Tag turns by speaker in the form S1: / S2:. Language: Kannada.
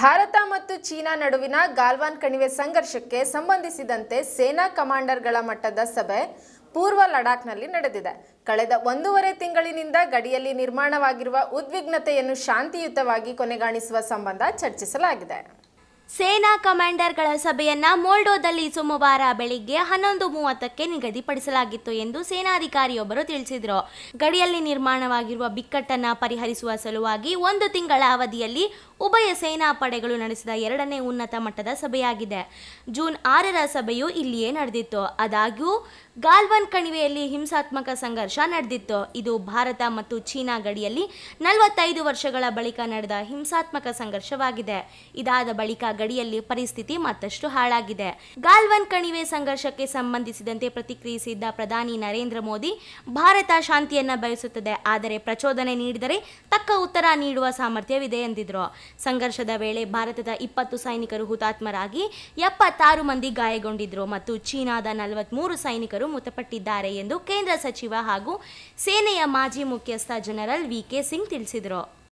S1: ಭಾರತ ಮತ್ತು ಚೀನಾ ನಡುವಿನ ಗಾಲ್ವಾನ್ ಕಣಿವೆ ಸಂಘರ್ಷಕ್ಕೆ ಸಂಬಂಧಿಸಿದಂತೆ ಸೇನಾ ಕಮಾಂಡರ್ಗಳ ಮಟ್ಟದ ಸಭೆ ಪೂರ್ವ ಲಡಾಖ್ನಲ್ಲಿ ನಡೆದಿದೆ ಕಳೆದ ಒಂದೂವರೆ ತಿಂಗಳಿನಿಂದ ಗಡಿಯಲ್ಲಿ ನಿರ್ಮಾಣವಾಗಿರುವ ಉದ್ವಿಗ್ನತೆಯನ್ನು ಶಾಂತಿಯುತವಾಗಿ ಕೊನೆಗಾಣಿಸುವ ಸಂಬಂಧ
S2: ಚರ್ಚಿಸಲಾಗಿದೆ ಸೇನಾ ಕಮಾಂಡರ್ಗಳ ಸಭೆಯನ್ನ ಮೋಲ್ಡೋದಲ್ಲಿ ಸೋಮವಾರ ಬೆಳಿಗ್ಗೆ ಹನ್ನೊಂದು ಮೂವತ್ತಕ್ಕೆ ನಿಗದಿಪಡಿಸಲಾಗಿತ್ತು ಎಂದು ಸೇನಾಧಿಕಾರಿಯೊಬ್ಬರು ತಿಳಿಸಿದರು ಗಡಿಯಲ್ಲಿ ನಿರ್ಮಾಣವಾಗಿರುವ ಬಿಕ್ಕಟ್ಟನ್ನು ಪರಿಹರಿಸುವ ಸಲುವಾಗಿ ಒಂದು ತಿಂಗಳ ಅವಧಿಯಲ್ಲಿ ಉಭಯ ಸೇನಾ ಪಡೆಗಳು ನಡೆಸಿದ ಎರಡನೇ ಉನ್ನತ ಮಟ್ಟದ ಸಭೆಯಾಗಿದೆ ಜೂನ್ ಆರರ ಸಭೆಯು ಇಲ್ಲಿಯೇ ನಡೆದಿತ್ತು ಆದಾಗ್ಯೂ ಗಾಲ್ವನ್ ಕಣಿವೆಯಲ್ಲಿ ಹಿಂಸಾತ್ಮಕ ಸಂಘರ್ಷ ನಡೆದಿತ್ತು ಇದು ಭಾರತ ಮತ್ತು ಚೀನಾ ಗಡಿಯಲ್ಲಿ ನಲವತ್ತೈದು ವರ್ಷಗಳ ಬಳಿಕ ನಡೆದ ಹಿಂಸಾತ್ಮಕ ಸಂಘರ್ಷವಾಗಿದೆ ಇದಾದ ಬಳಿಕ ಗಡಿಯಲ್ಲಿ ಪರಿಸ್ಥಿತಿ ಮತ್ತಷ್ಟು ಹಾಳಾಗಿದೆ ಗಾಲ್ವನ್ ಕಣಿವೆ ಸಂಘರ್ಷಕ್ಕೆ ಸಂಬಂಧಿಸಿದಂತೆ ಪ್ರತಿಕ್ರಿಯಿಸಿದ್ದ ಪ್ರಧಾನಿ ನರೇಂದ್ರ ಮೋದಿ ಭಾರತ ಶಾಂತಿಯನ್ನ ಬಯಸುತ್ತದೆ ಆದರೆ ಪ್ರಚೋದನೆ ನೀಡಿದರೆ ತಕ್ಕ ಉತ್ತರ ನೀಡುವ ಸಾಮರ್ಥ್ಯವಿದೆ ಎಂದಿದ್ರು ಸಂಘರ್ಷದ ವೇಳೆ ಭಾರತದ ಇಪ್ಪತ್ತು ಸೈನಿಕರು ಹುತಾತ್ಮರಾಗಿ ಎಪ್ಪತ್ತಾರು ಮಂದಿ ಗಾಯಗೊಂಡಿದ್ರು ಮತ್ತು ಚೀನಾದ ನಲವತ್ಮೂರು ಸೈನಿಕರು ಮೃತಪಟ್ಟಿದ್ದಾರೆ ಎಂದು ಕೇಂದ್ರ ಸಚಿವ ಹಾಗೂ ಸೇನೆಯ ಮಾಜಿ ಮುಖ್ಯಸ್ಥ ಜನರಲ್ ವಿ ಕೆ ಸಿಂಗ್ ತಿಳಿಸಿದರು